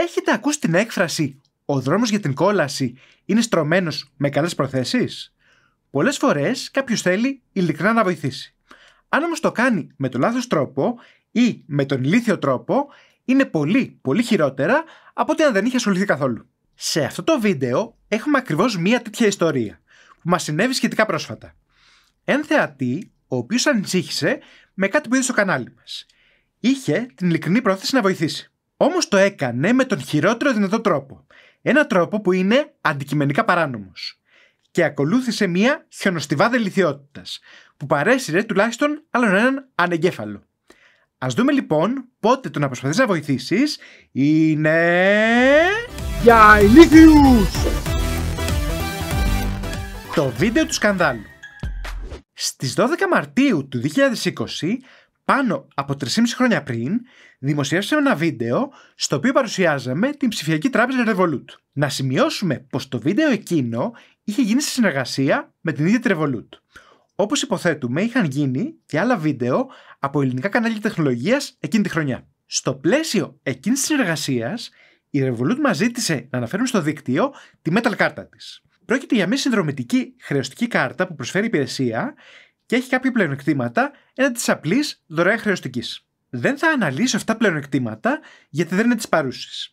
Έχετε ακούσει την έκφραση «Ο δρόμος για την κόλαση είναι στρωμένος με καλές προθέσεις» Πολλές φορές κάποιος θέλει ειλικρινά να βοηθήσει. Αν όμως το κάνει με τον λάθος τρόπο ή με τον ηλίθιο τρόπο, είναι πολύ, πολύ χειρότερα από ότι αν δεν είχε ασχοληθεί καθόλου. Σε αυτό το βίντεο έχουμε ακριβώς μία τέτοια ιστορία που μας συνέβη σχετικά πρόσφατα. Ένα θεατή, ο οποίος ανησύχησε με κάτι που είδε στο κανάλι μας. Είχε την ειλικρινή πρόθεση να βοηθήσει. Όμως το έκανε με τον χειρότερο δυνατό τρόπο. Ένα τρόπο που είναι αντικειμενικά παράνομος. Και ακολούθησε μια χιονοστιβάδα που παρέσυρε τουλάχιστον άλλον έναν ανεγκέφαλο. Ας δούμε λοιπόν πότε το να προσπαθείς να βοηθήσεις είναι... Για ηλίθιους! Το βίντεο του σκανδάλου. Στις 12 Μαρτίου του 2020 πάνω από 3,5 χρόνια πριν δημοσιεύσαμε ένα βίντεο στο οποίο παρουσιάζαμε την ψηφιακή τράπεζα Revolut. Να σημειώσουμε πως το βίντεο εκείνο είχε γίνει σε συνεργασία με την ίδια τη Revolut. Όπως υποθέτουμε είχαν γίνει και άλλα βίντεο από ελληνικά κανάλια τεχνολογίας εκείνη τη χρονιά. Στο πλαίσιο εκείνης της συνεργασίας η Revolut μας ζήτησε να αναφέρουμε στο δίκτυο τη Metal κάρτα της. Πρόκειται για μια συνδρομητική χρεωστική κάρτα που προσφέρει υπηρεσία και έχει κάποια πλεονεκτήματα έναντι της απλής δωρεάν χρεωστικής. Δεν θα αναλύσω αυτά τα πλεονεκτήματα γιατί δεν είναι της παρούσης.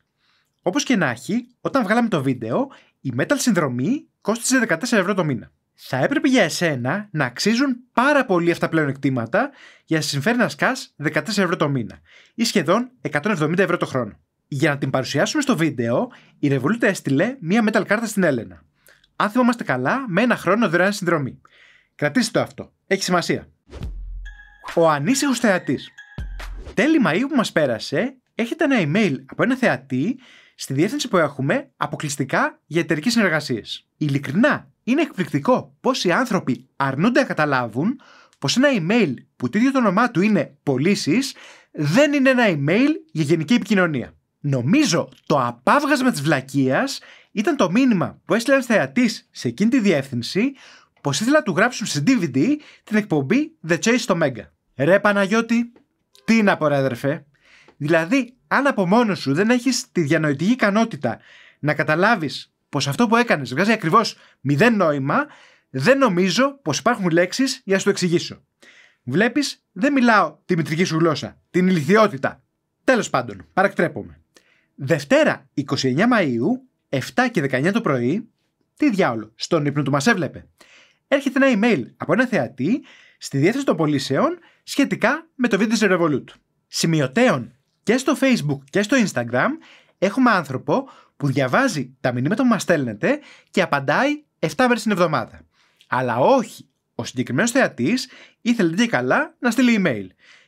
Όπως και να έχει, όταν βγάλαμε το βίντεο, η Metal συνδρομή κόστιζε 14 ευρώ το μήνα. Θα έπρεπε για εσένα να αξίζουν πάρα πολύ αυτά τα πλεονεκτήματα για να συμφέρει να σκάς 14 ευρώ το μήνα ή σχεδόν 170 ευρώ το χρόνο. Για να την παρουσιάσουμε στο βίντεο, η Revolut έστειλε μία Metal κάρτα στην Έλενα. Αν θυμόμαστε καλά, με ένα χρόνο δωρεάν συνδρομή. Κρατήστε το αυτό έχει σημασία. Ο ανήσυχος θεατής. Τέλη Μαΐου που μας πέρασε, έχετε ένα email από ένα θεατή στη διεύθυνση που έχουμε αποκλειστικά για εταιρικές συνεργασίες. Ειλικρινά, είναι εκπληκτικό πώς οι άνθρωποι αρνούνται να καταλάβουν πως ένα email που το ίδιο το όνομά του είναι πωλήσεις δεν είναι ένα email για γενική επικοινωνία. Νομίζω το απάβγασμα της βλακείας ήταν το μήνυμα που έστειλε ένας θεατής σε εκείνη τη διεύθυνση πως ήθελα να του γράψουν σε DVD την εκπομπή The Chase στο Mega. Ρε Παναγιώτη, τι να πω, αδερφέ. Δηλαδή, αν από μόνος σου δεν έχεις τη διανοητική ικανότητα να καταλάβεις πως αυτό που έκανες βγάζει ακριβώς μηδέν νόημα, δεν νομίζω πως υπάρχουν λέξεις για να σου το εξηγήσω. Βλέπεις, δεν μιλάω τη μητρική σου γλώσσα, την ηλικιότητα. Τέλος πάντων, παρακτρέπομαι. Δευτέρα 29 Μαου, 7 και 19 το πρωί, τι διάολο, στον ύπνο του μας έβλεπε έρχεται ένα email από ένα θεατή στη διεύθυνση των πωλήσεων σχετικά με το βίντεο Revolut. Σημειωτέων και στο Facebook και στο Instagram έχουμε άνθρωπο που διαβάζει τα μηνύματα που μας στέλνετε και απαντάει 7 μέρες την εβδομάδα. Αλλά όχι, ο συγκεκριμένος θεατής ήθελε και καλά να στείλει email.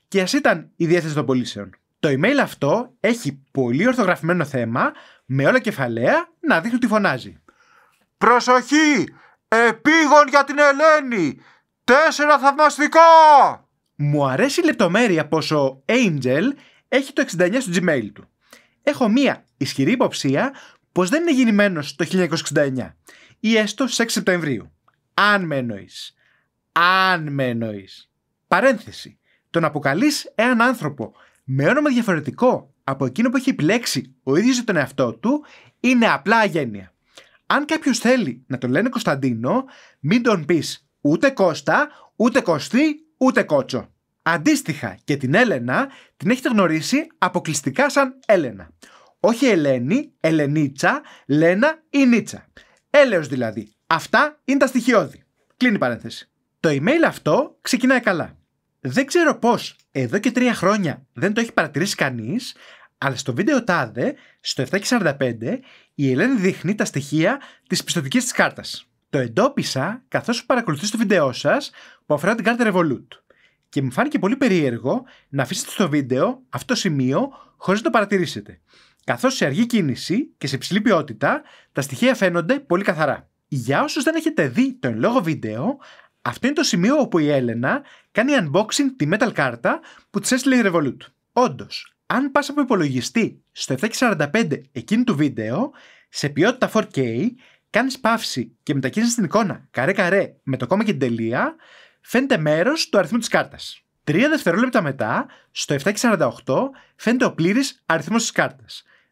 Και ας ήταν η διεύθυνση των πωλήσεων. Το email αυτό έχει πολύ ορθογραφημένο θέμα με όλα κεφαλαία να δείχνει ότι φωνάζει. Προσοχή! Επίγον για την Ελένη! Τέσσερα θαυμαστικά! Μου αρέσει η λεπτομέρεια πως ο Angel έχει το 69 στο Gmail του. Έχω μία ισχυρή υποψία πως δεν είναι γεννημένος το 1969 ή έστω 6 Σεπτεμβρίου. Αν με εννοείς. Αν με εννοείς. Παρένθεση. Το να αποκαλείς έναν άνθρωπο με όνομα διαφορετικό από εκείνο που έχει επιλέξει ο ίδιος τον εαυτό του είναι απλά αγένεια. Αν κάποιο θέλει να τον λένε Κωνσταντίνο, μην τον πεις ούτε Κώστα, ούτε Κωστή, ούτε Κότσο. Αντίστοιχα και την Έλενα την έχετε γνωρίσει αποκλειστικά σαν Έλενα. Όχι Ελένη, Ελενίτσα, Λένα ή Νίτσα. Έλεος δηλαδή. Αυτά είναι τα στοιχειώδη. Κλείνει παρένθεση. Το email αυτό ξεκινάει καλά. Δεν ξέρω πώς εδώ και τρία χρόνια δεν το έχει παρατηρήσει κανείς, αλλά στο βίντεο τάδε, στο 7.45, η Ελένη δείχνει τα στοιχεία της πιστοτικής της κάρτας. Το εντόπισα καθώς παρακολουθήσατε το βίντεο σας που αφορά την κάρτα Revolut. Και μου φάνηκε πολύ περίεργο να αφήσετε στο βίντεο αυτό το σημείο χωρίς να το παρατηρήσετε. Καθώς σε αργή κίνηση και σε ψηλή ποιότητα τα στοιχεία φαίνονται πολύ καθαρά. Για όσους δεν έχετε δει το εν λόγω βίντεο, αυτό είναι το σημείο όπου η Έλενα κάνει unboxing τη metal κάρτα που της έστειλε η Revolut. Όντως, αν πας από υπολογιστή στο 745 εκείνη του βίντεο, σε ποιότητα 4K, κάνεις παύση και μετακίνησε την εικόνα καρέ-καρέ με το κόμμα και την τελεία, φαίνεται μέρος του αριθμού της κάρτας. Τρία δευτερόλεπτα μετά, στο 748, φαίνεται ο πλήρης αριθμός της κάρτας,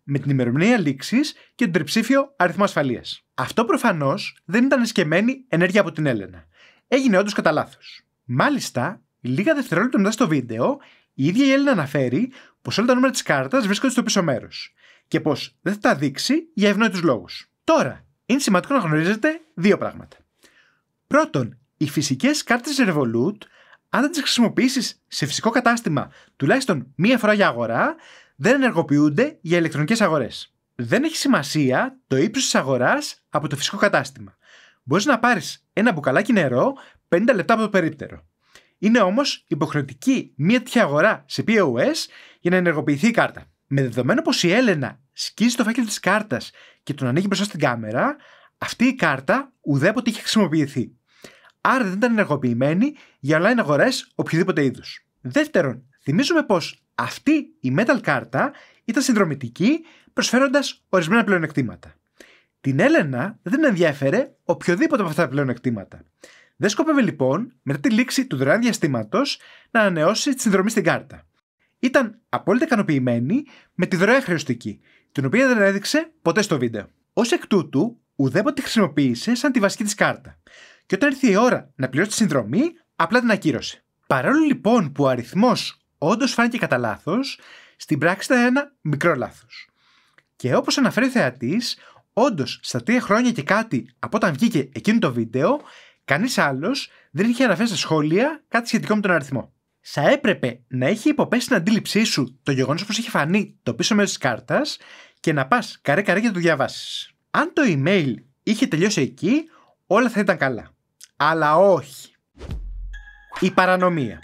με την ημερομηνία λήξης και τον τριψήφιο αριθμό ασφαλείας. Αυτό προφανώς δεν ήταν εσκεμμένη ενέργεια από την Έλενα. Έγινε όντως κατά λάθος. Μάλιστα, λίγα δευτερόλεπτα μετά στο βίντεο, η ίδια η Έλληνα αναφέρει πως όλα τα νούμερα της κάρτας βρίσκονται στο πίσω μέρος και πως δεν θα τα δείξει για ευνόητους λόγους. Τώρα, είναι σημαντικό να γνωρίζετε δύο πράγματα. Πρώτον, οι φυσικές κάρτες Revolut, αν δεν τις χρησιμοποιήσεις σε φυσικό κατάστημα τουλάχιστον μία φορά για αγορά, δεν ενεργοποιούνται για ηλεκτρονικές αγορές. Δεν έχει σημασία το ύψος της αγοράς από το φυσικό κατάστημα. Μπορείς να πάρεις ένα μπουκαλάκι νερό 50 λεπτά από το περίπτερο. Είναι όμως υποχρεωτική μία τέτοια αγορά σε POS για να ενεργοποιηθεί η κάρτα. Με δεδομένο πως η Έλενα σκίζει το φάκελο της κάρτας και τον ανοίγει μπροστά στην κάμερα, αυτή η κάρτα ουδέποτε είχε χρησιμοποιηθεί. Άρα δεν ήταν ενεργοποιημένη για online αγορές οποιοδήποτε είδους. Δεύτερον, θυμίζουμε πως αυτή η Metal κάρτα ήταν συνδρομητική, προσφέροντας ορισμένα πλεονεκτήματα. Την Έλενα δεν ενδιαφέρεται οποιοδήποτε από αυτά τα πλεονεκτήματα. Δεν λοιπόν, μετά τη λήξη του δωρεάν διαστήματος, να ανανεώσει τη συνδρομή στην κάρτα. Ήταν απόλυτα ικανοποιημένη με τη δωρεάν χρεωστική, την οποία δεν έδειξε ποτέ στο βίντεο. Ως εκ τούτου, ουδέποτε χρησιμοποίησε σαν τη βασική της κάρτα. Και όταν ήρθε η ώρα να πληρώσει τη συνδρομή, απλά την ακύρωσε. Παρόλο λοιπόν που ο αριθμός όντως φάνηκε κατά λάθος, στην πράξη ήταν ένα μικρό λάθος. Και όπως αναφέρει ο θεατής, όντως στα τρία χρόνια και κάτι από όταν βγήκε εκείνο το βίντεο, Κανείς άλλος δεν είχε αναφέρει στα σχόλια κάτι σχετικό με τον αριθμό. Θα έπρεπε να έχει υποπέσει στην αντίληψή σου το γεγονός πω έχει φανεί το πίσω μέρος της κάρτας και να πας καρέ-καρέ για να το διαβάσεις. Αν το email είχε τελειώσει εκεί, όλα θα ήταν καλά. Αλλά όχι. Η παρανομία.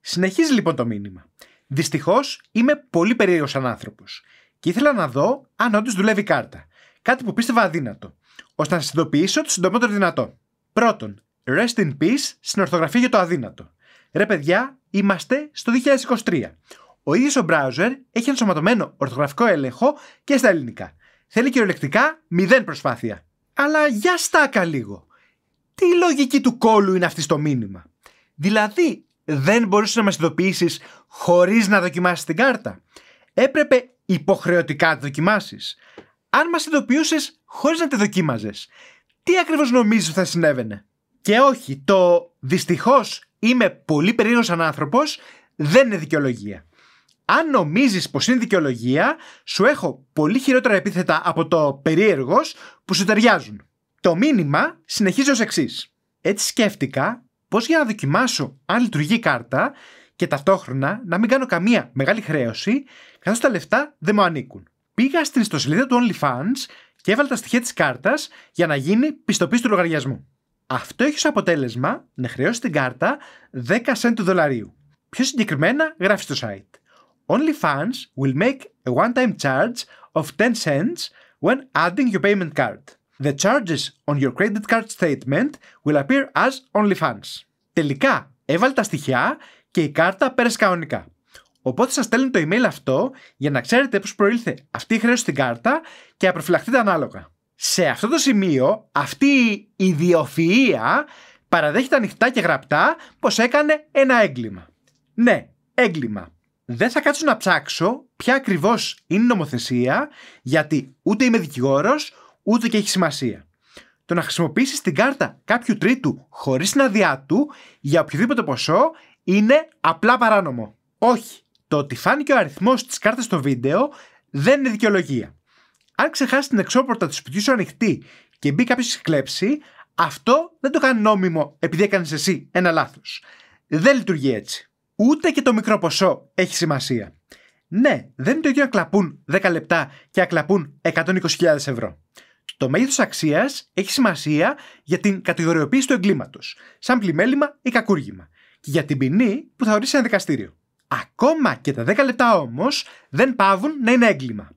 Συνεχίζει λοιπόν το μήνυμα. Δυστυχώς είμαι πολύ περίεργος σαν άνθρωπος και ήθελα να δω αν όντως δουλεύει η κάρτα. Κάτι που πίστευα αδύνατο, ώστε να συνειδητοποιήσω το συντομότερο δυνατό. Πρώτον, rest in peace στην ορθογραφία για το αδύνατο. Ρε παιδιά, είμαστε στο 2023. Ο ίδιος ο browser έχει ενσωματωμένο ορθογραφικό έλεγχο και στα ελληνικά. Θέλει κυριολεκτικά μηδέν προσπάθεια. Αλλά για στάκα λίγο. Τι λογική του κόλου είναι αυτή στο μήνυμα. Δηλαδή, δεν μπορούσες να μας ειδοποιήσεις χωρίς να δοκιμάσεις την κάρτα. Έπρεπε υποχρεωτικά να δοκιμάσεις. Αν μας ειδοποιούσες χωρίς να τη δοκίμαζες, τι ακριβώς νομίζεις ότι θα συνέβαινε. Και όχι, το δυστυχώς είμαι πολύ περίεργος σαν άνθρωπος δεν είναι δικαιολογία. Αν νομίζεις πως είναι δικαιολογία, σου έχω πολύ χειρότερα επίθετα από το περίεργος που σου ταιριάζουν. Το μήνυμα συνεχίζει ως εξής. Έτσι σκέφτηκα πως για να δοκιμάσω αν λειτουργεί η κάρτα και ταυτόχρονα να μην κάνω καμία μεγάλη χρέωση, καθώς τα λεφτά δεν μου ανήκουν. Πήγα στην ιστοσελίδα του OnlyFans και έβαλε τα στοιχεία της κάρτας για να γίνει πιστοποίηση του λογαριασμού. Αυτό έχει ως αποτέλεσμα να χρεώσει την κάρτα 10 cent του δολαρίου. Πιο συγκεκριμένα, γράφει στο site. Only fans will make a one-time charge of 10 cents when adding your payment card. The charges on your credit card statement will appear as OnlyFans. Τελικά, έβαλε τα στοιχεία και η κάρτα πέρασε κανονικά. Οπότε σας στέλνει το email αυτό για να ξέρετε πώς προήλθε αυτή η χρέωση στην κάρτα και να προφυλαχτείτε ανάλογα. Σε αυτό το σημείο, αυτή η ιδιοφυα παραδέχεται ανοιχτά και γραπτά πως έκανε ένα έγκλημα. Ναι, έγκλημα. Δεν θα κάτσω να ψάξω ποια ακριβώς είναι η νομοθεσία, γιατί ούτε είμαι δικηγόρος, ούτε και έχει σημασία. Το να χρησιμοποιήσεις την κάρτα κάποιου τρίτου χωρίς την αδειά του για οποιοδήποτε ποσό είναι απλά παράνομο. Όχι, το ότι φάνηκε ο αριθμός της κάρτας στο βίντεο δεν είναι δικαιολογία. Αν ξεχάσει την εξώπορτα του σπιτιού σου ανοιχτή και μπει κάποιος κλέψει, αυτό δεν το κάνει νόμιμο επειδή έκανες εσύ ένα λάθος. Δεν λειτουργεί έτσι. Ούτε και το μικρό ποσό έχει σημασία. Ναι, δεν είναι το ίδιο να κλαπούν 10 λεπτά και να κλαπούν 120.000 ευρώ. Το μέγεθος αξίας έχει σημασία για την κατηγοριοποίηση του εγκλήματος, σαν πλημέλημα ή κακούργημα, και για την ποινή που θα ορίσει ένα δικαστήριο. Ακόμα και τα 10 λεπτά όμως δεν πάβουν να είναι έγκλημα.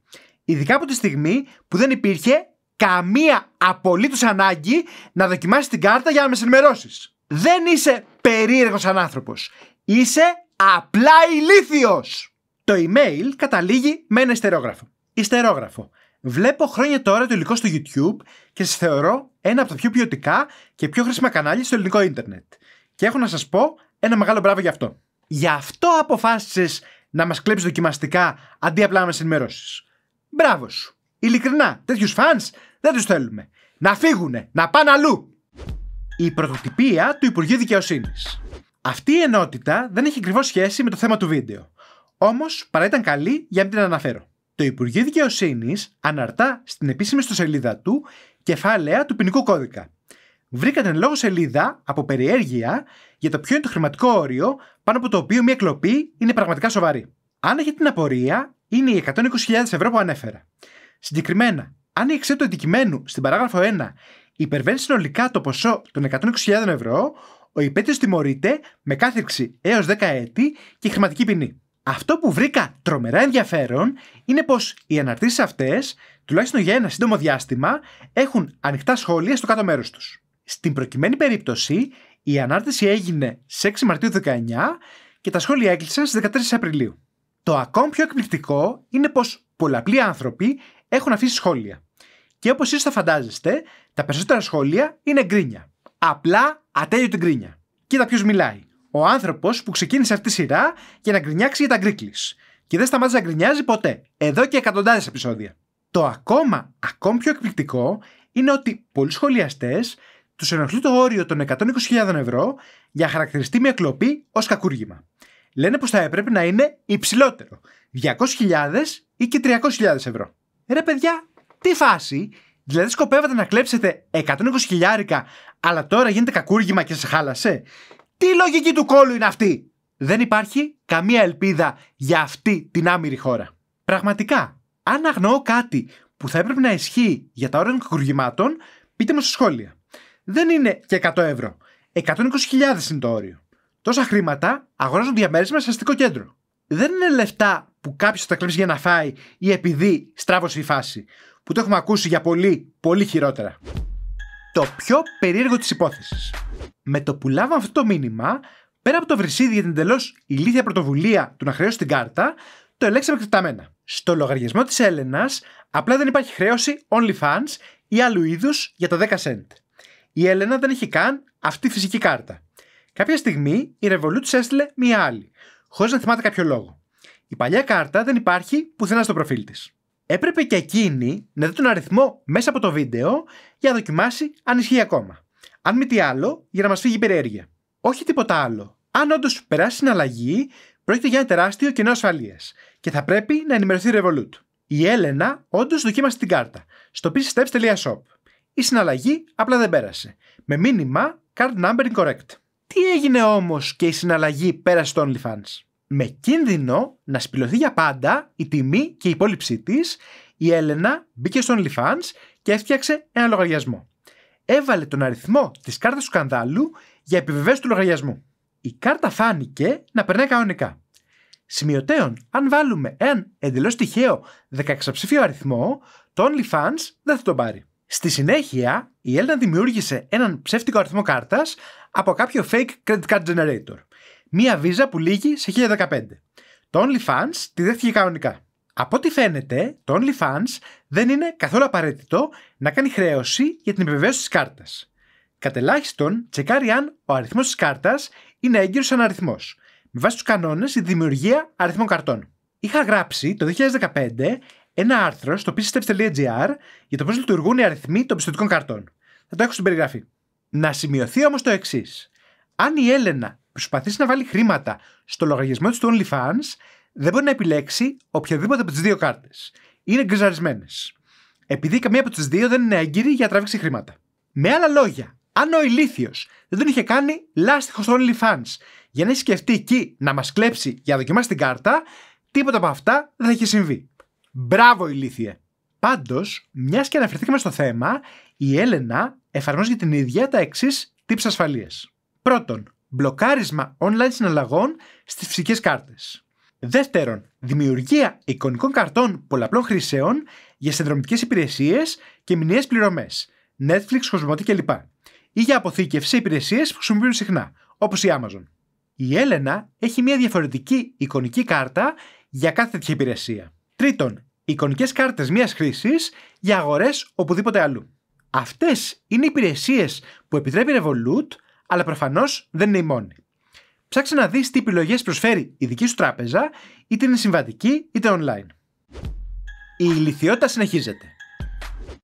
Ειδικά από τη στιγμή που δεν υπήρχε καμία απολύτως ανάγκη να δοκιμάσεις την κάρτα για να με ενημερώσεις. Δεν είσαι περίεργος σαν Είσαι απλά ηλίθιος. Το email καταλήγει με ένα ιστερόγραφο. Ιστερόγραφο. Βλέπω χρόνια τώρα το υλικό στο YouTube και σας θεωρώ ένα από τα πιο ποιοτικά και πιο χρήσιμα κανάλια στο ελληνικό ίντερνετ. Και έχω να σας πω ένα μεγάλο μπράβο γι' αυτό. Γι' αυτό αποφάσισες να μας κλέψεις δοκιμαστικά αντί απλά να μας ενημερώσεις. Μπράβο σου. Ειλικρινά, τέτοιους φαν δεν τους θέλουμε. Να φύγουνε, να πάνε αλλού. Η πρωτοτυπία του Υπουργείου Δικαιοσύνης. Αυτή η ενότητα δεν έχει ακριβώς σχέση με το θέμα του βίντεο. Όμως, παρά ήταν καλή, για να την αναφέρω. Το Υπουργείο Δικαιοσύνης αναρτά στην επίσημη σελίδα του κεφάλαια του ποινικού κώδικα βρήκατε εν λόγω σελίδα από περιέργεια για το ποιο είναι το χρηματικό όριο πάνω από το οποίο μια κλοπή είναι πραγματικά σοβαρή. Αν έχετε την απορία, είναι οι 120.000 ευρώ που ανέφερα. Συγκεκριμένα, αν η εξέτω του αντικειμένου στην παράγραφο 1 υπερβαίνει συνολικά το ποσό των 120.000 ευρώ, ο υπέτειος τιμωρείται με κάθεξη έω 10 έτη και χρηματική ποινή. Αυτό που βρήκα τρομερά ενδιαφέρον είναι πως οι αναρτήσεις αυτές, τουλάχιστον για ένα σύντομο διάστημα, έχουν ανοιχτά σχόλια στο κάτω μέρος τους. Στην προκειμένη περίπτωση, η ανάρτηση έγινε σε 6 Μαρτίου 19 και τα σχόλια έκλεισαν στις 13 Απριλίου. Το ακόμη πιο εκπληκτικό είναι πως πολλαπλοί άνθρωποι έχουν αφήσει σχόλια. Και όπως ίσως θα φαντάζεστε, τα περισσότερα σχόλια είναι γκρίνια. Απλά ατέλειωτη γκρίνια. Κοίτα ποιος μιλάει. Ο άνθρωπος που ξεκίνησε αυτή τη σειρά για να γκρινιάξει για τα γκρίκλι. Και δεν σταμάτησε να γκρινιάζει ποτέ. Εδώ και εκατοντάδες επεισόδια. Το ακόμα, ακόμη πιο εκπληκτικό είναι ότι πολλοί σχολιαστές τους ενοχλεί το όριο των 120.000 ευρώ για χαρακτηριστεί μια κλοπή ως κακούργημα. Λένε πως θα έπρεπε να είναι υψηλότερο, 200.000 ή και 300.000 ευρώ. Ρε παιδιά, τι φάση! Δηλαδή σκοπεύατε να κλέψετε 120.000 αλλά τώρα γίνεται κακούργημα και σε χάλασε. Τι λογική του κόλου είναι αυτή! Δεν υπάρχει καμία ελπίδα για αυτή την άμυρη χώρα. Πραγματικά, αν αγνοώ κάτι που θα έπρεπε να ισχύει για τα όρια των κακουργημάτων, πείτε μου στα σχόλια δεν είναι και 100 ευρώ. 120.000 είναι το όριο. Τόσα χρήματα αγοράζουν διαμέρισμα σε αστικό κέντρο. Δεν είναι λεφτά που κάποιος θα τα κλέψει για να φάει ή επειδή στράβωσε η φάση. Που το έχουμε ακούσει για πολύ, πολύ χειρότερα. Το πιο περίεργο της υπόθεσης. Με το που λάβαμε αυτό το μήνυμα, πέρα από το βρυσίδι για την εντελώς ηλίθια πρωτοβουλία του να χρεώσει την κάρτα, το ελέγξαμε εκτεταμένα. Στο λογαριασμό της Έλενας, απλά δεν υπάρχει χρέωση OnlyFans ή άλλου είδους για τα 10 cent. Η Έλενα δεν έχει καν αυτή τη φυσική κάρτα. Κάποια στιγμή η Revolut έστειλε μία άλλη, χωρίς να θυμάται κάποιο λόγο. Η παλιά κάρτα δεν υπάρχει πουθενά στο προφίλ της. Έπρεπε και εκείνη να δει τον αριθμό μέσα από το βίντεο για να δοκιμάσει αν ισχύει ακόμα. Αν μη τι άλλο, για να μας φύγει η περιέργεια. Όχι τίποτα άλλο. Αν όντως περάσει αλλαγή πρόκειται για ένα τεράστιο κενό ασφαλείας και θα πρέπει να ενημερωθεί η Revolut. Η Έλενα όντως δοκίμασε την κάρτα στο pcsteps.shop. Η συναλλαγή απλά δεν πέρασε. Με μήνυμα card number incorrect. Τι έγινε όμως και η συναλλαγή πέρασε στο OnlyFans. Με κίνδυνο να σπηλωθεί για πάντα η τιμή και η υπόλοιψή της, η Έλενα μπήκε στο OnlyFans και έφτιαξε ένα λογαριασμό. Έβαλε τον αριθμό της κάρτας του σκανδάλου για επιβεβαίωση του λογαριασμού. Η κάρτα φάνηκε να περνάει κανονικά. Σημειωτέων, αν βάλουμε έναν εντελώς τυχαίο 16 ψήφιο αριθμό, το OnlyFans δεν θα τον πάρει. Στη συνέχεια, η Έλληνα δημιούργησε έναν ψεύτικο αριθμό κάρτας από κάποιο fake credit card generator. Μία βίζα που λήγει σε 2015. Το OnlyFans τη δέχτηκε κανονικά. Από ό,τι φαίνεται, το OnlyFans δεν είναι καθόλου απαραίτητο να κάνει χρέωση για την επιβεβαίωση της κάρτας. Κατ' ελάχιστον, τσεκάρει αν ο αριθμός της κάρτας είναι έγκυρος σαν αριθμό, με βάση τους κανόνες η δημιουργία αριθμών καρτών. Είχα γράψει το 2015 ένα άρθρο στο pcsteps.gr για το πώς λειτουργούν οι αριθμοί των πιστοτικών καρτών. Θα το έχω στην περιγραφή. Να σημειωθεί όμως το εξής. Αν η Έλενα προσπαθήσει να βάλει χρήματα στο λογαριασμό της του OnlyFans, δεν μπορεί να επιλέξει οποιαδήποτε από τις δύο κάρτες. Είναι γκριζαρισμένες. Επειδή καμία από τις δύο δεν είναι έγκυρη για να τραβήξει χρήματα. Με άλλα λόγια, αν ο ηλίθιος δεν τον είχε κάνει λάστιχο στο OnlyFans για να έχει σκεφτεί εκεί να μας κλέψει για να δοκιμάσει την κάρτα, τίποτα από αυτά δεν θα είχε συμβεί. Μπράβο, ηλίθιε. Πάντως, μιας και αναφερθήκαμε στο θέμα, η Έλενα εφαρμόζει για την ίδια τα εξής τύπου ασφαλείας. Πρώτον, μπλοκάρισμα online συναλλαγών στις φυσικές κάρτες. Δεύτερον, δημιουργία εικονικών καρτών πολλαπλών χρήσεων για συνδρομητικές υπηρεσίες και μηνιαίες πληρωμές, Netflix, Κοσμοτή κλπ. ή για αποθήκευση υπηρεσίες που χρησιμοποιούν συχνά, όπως η Amazon. Η Έλενα έχει μια διαφορετική εικονική κάρτα για κάθε τέτοια υπηρεσία. Τρίτον, εικονικές κάρτες μίας χρήσης για αγορές οπουδήποτε αλλού. Αυτές είναι οι υπηρεσίες που επιτρέπει η Revolut, αλλά προφανώς δεν είναι η μόνη. Ψάξε να δεις τι επιλογές προσφέρει η δική σου τράπεζα, είτε είναι συμβατική είτε online. Η ηλικιότητα συνεχίζεται.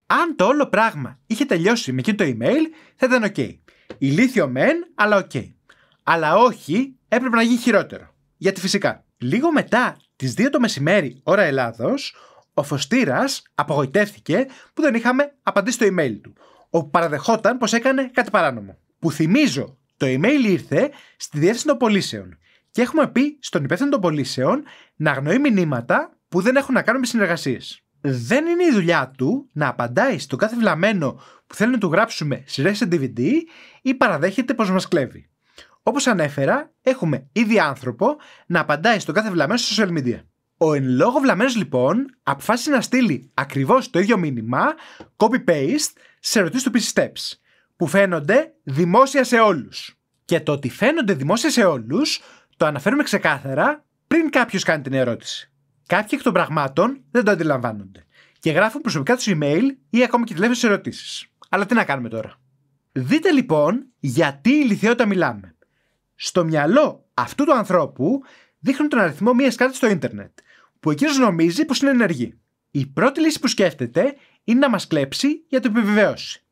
Αν το όλο πράγμα είχε τελειώσει με εκείνο το email, θα ήταν ok. Ηλίθιο μεν, αλλά ok. Αλλά όχι, έπρεπε να γίνει χειρότερο. Γιατί φυσικά, λίγο μετά τις 2 το μεσημέρι ώρα Ελλάδος, ο Φωστήρας απογοητεύτηκε που δεν είχαμε απαντήσει στο email του, όπου παραδεχόταν πως έκανε κάτι παράνομο. Που θυμίζω, το email ήρθε στη διεύθυνση των πωλήσεων. Και έχουμε πει στον υπεύθυνο των πωλήσεων να αγνοεί μηνύματα που δεν έχουν να κάνουν με συνεργασίες. Δεν είναι η δουλειά του να απαντάει στον κάθε βλαμμένο που θέλει να του γράψουμε σειρές σε DVD ή παραδέχεται πως μας κλέβει. Όπως ανέφερα, έχουμε ήδη άνθρωπο να απαντάει στον κάθε βλαμμένο στο social media. Ο εν λόγω βλαμμένος λοιπόν αποφάσισε να στείλει ακριβώς το ίδιο μήνυμα copy-paste σε ερωτήσεις του PC Steps, που φαίνονται δημόσια σε όλους. Και το ότι φαίνονται δημόσια σε όλους το αναφέρουμε ξεκάθαρα πριν κάποιος κάνει την ερώτηση. Κάποιοι εκ των πραγμάτων δεν το αντιλαμβάνονται και γράφουν προσωπικά τους email ή ακόμα και τηλέφωνε ερωτήσεις. Αλλά τι να κάνουμε τώρα. Δείτε λοιπόν γιατί η λιθιότητα μιλάμε. Στο μυαλό αυτού του ανθρώπου δείχνουν τον αριθμό μια κάρτα στο ίντερνετ που εκείνο νομίζει πως είναι ενεργή. Η πρώτη λύση που σκέφτεται είναι να μας κλέψει για το επιβεβαίωση.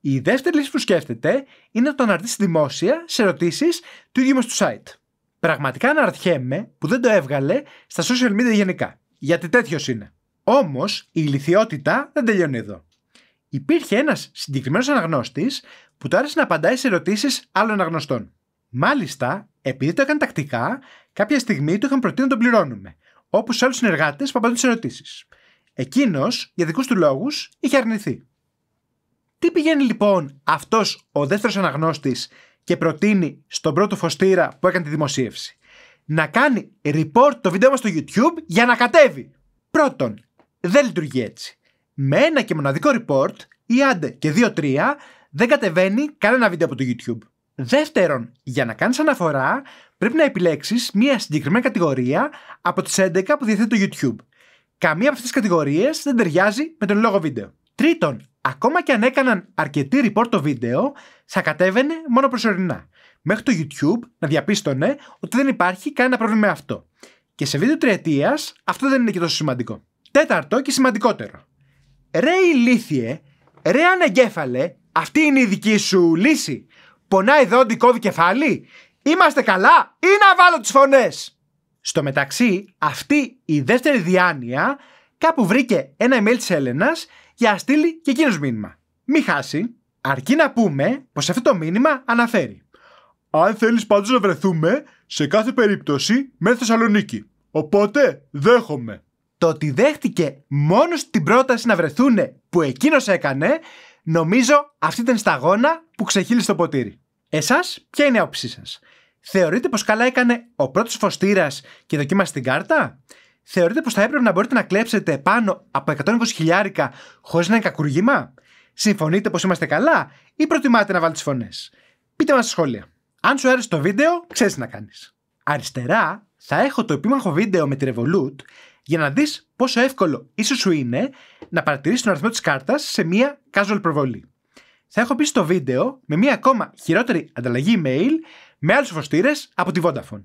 Η δεύτερη λύση που σκέφτεται είναι να το αναρτήσει δημόσια σε ερωτήσεις του ίδιου μας του site. Πραγματικά αναρωτιέμαι που δεν το έβγαλε στα social media γενικά. Γιατί τέτοιος είναι. Όμως η ηλικιότητα δεν τελειώνει εδώ. Υπήρχε ένας συγκεκριμένος αναγνώστης που του άρεσε να απαντάει σε ερωτήσεις άλλων αναγνωστών. Μάλιστα, επειδή το έκανε τακτικά, κάποια στιγμή του είχαν προτείνει να τον πληρώνουμε. Όπως σε άλλους συνεργάτες που απαντούν τι ερωτήσεις. Εκείνος, για δικούς του λόγους, είχε αρνηθεί. Τι πηγαίνει λοιπόν αυτός ο δεύτερος αναγνώστης και προτείνει στον πρώτο φωστήρα που έκανε τη δημοσίευση. Να κάνει report το βίντεο μας στο YouTube για να κατέβει. Πρώτον, δεν λειτουργεί έτσι. Με ένα και μοναδικό report, ή άντε και δύο-τρία, δεν κατεβαίνει κανένα βίντεο από το YouTube. Δεύτερον, για να κάνεις αναφορά πρέπει να επιλέξεις μία συγκεκριμένη κατηγορία από τις 11 που διαθέτει το YouTube. Καμία από αυτές τις κατηγορίες δεν ταιριάζει με τον λόγο βίντεο. Τρίτον, ακόμα και αν έκαναν αρκετή report το βίντεο, θα κατέβαινε μόνο προσωρινά. Μέχρι το YouTube να διαπίστωνε ότι δεν υπάρχει κανένα πρόβλημα με αυτό. Και σε βίντεο τριετίας αυτό δεν είναι και τόσο σημαντικό. Τέταρτο και σημαντικότερο. Ρε ηλίθιε, ρε ανεγκέφαλε, αυτή είναι η δική σου λύση. Πονάει δόντι, κόβει κεφάλι. Είμαστε καλά ή να βάλω τις φωνές. Στο μεταξύ, αυτή η δεύτερη διάνοια κάπου βρήκε ένα email της Έλενας για να στείλει και εκείνος μήνυμα. Μη χάσει, αρκεί να πούμε πως αυτό το μήνυμα αναφέρει. Αν θέλεις πάντως να βρεθούμε, σε κάθε περίπτωση με Θεσσαλονίκη. Οπότε δέχομαι. Το ότι δέχτηκε μόνος την πρόταση να βρεθούνε που εκείνος έκανε, νομίζω αυτή ήταν σταγόνα που ξεχύλισε το ποτήρι. Εσάς, ποια είναι η άποψή σας. Θεωρείτε πως καλά έκανε ο πρώτος φωστήρας και δοκίμασε την κάρτα. Θεωρείτε πως θα έπρεπε να μπορείτε να κλέψετε πάνω από 120 χιλιάρικα χωρίς να είναι κακουργήμα. Συμφωνείτε πως είμαστε καλά ή προτιμάτε να βάλετε τις φωνές. Πείτε μας στα σχόλια. Αν σου άρεσε το βίντεο, ξέρεις τι να κάνεις. Αριστερά θα έχω το επίμαχο βίντεο με τη Revolut για να δεις πόσο εύκολο ίσως σου είναι να παρατηρήσεις τον αριθμό της κάρτας σε μία casual προβολή θα έχω πει στο βίντεο με μια ακόμα χειρότερη ανταλλαγή email με άλλους φωστήρε από τη Vodafone.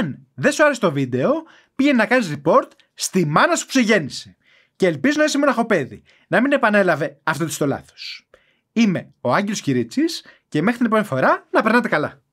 Αν δεν σου άρεσε το βίντεο, πήγαινε να κάνεις report στη μάνα σου που σε γέννησε. Και ελπίζω να είσαι μοναχοπέδι, να μην επανέλαβε αυτό το λάθος. Είμαι ο Άγγελος Κυρίτσι και μέχρι την επόμενη φορά να περνάτε καλά.